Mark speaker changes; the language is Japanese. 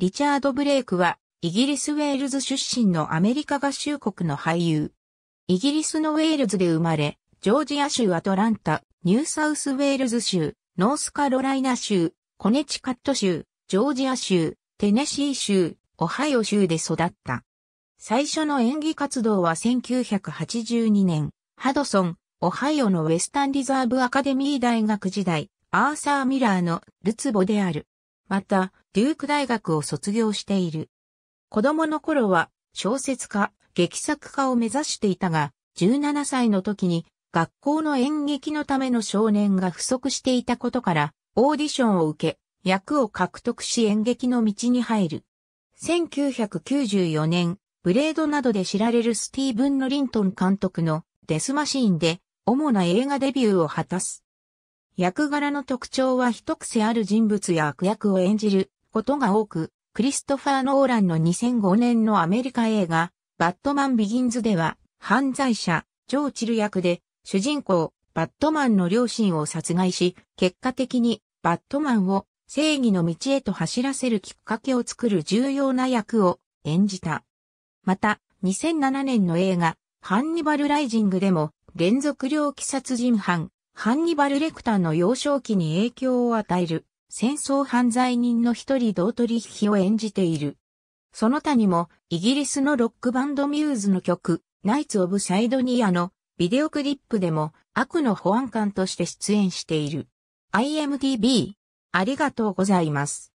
Speaker 1: リチャード・ブレイクは、イギリス・ウェールズ出身のアメリカ合衆国の俳優。イギリスのウェールズで生まれ、ジョージア州アトランタ、ニューサウスウェールズ州、ノースカロライナ州、コネチカット州、ジョージア州、テネシー州、オハイオ州で育った。最初の演技活動は1982年、ハドソン、オハイオのウェスタンリザーブアカデミー大学時代、アーサー・ミラーのルツボである。また、デューク大学を卒業している。子供の頃は小説家、劇作家を目指していたが、17歳の時に学校の演劇のための少年が不足していたことから、オーディションを受け、役を獲得し演劇の道に入る。1994年、ブレードなどで知られるスティーブン・ノリントン監督のデスマシーンで主な映画デビューを果たす。役柄の特徴は一癖ある人物や悪役を演じることが多く、クリストファー・ノーランの2005年のアメリカ映画、バットマン・ビギンズでは、犯罪者、ジョーチル役で、主人公、バットマンの両親を殺害し、結果的に、バットマンを正義の道へと走らせるきっかけを作る重要な役を演じた。また、2007年の映画、ハンニバル・ライジングでも、連続猟奇殺人犯、ハンニバル・レクターの幼少期に影響を与える戦争犯罪人の一人道取引を演じている。その他にも、イギリスのロックバンドミューズの曲、ナイツ・オブ・サイドニアのビデオクリップでも悪の保安官として出演している。IMDB。ありがとうございます。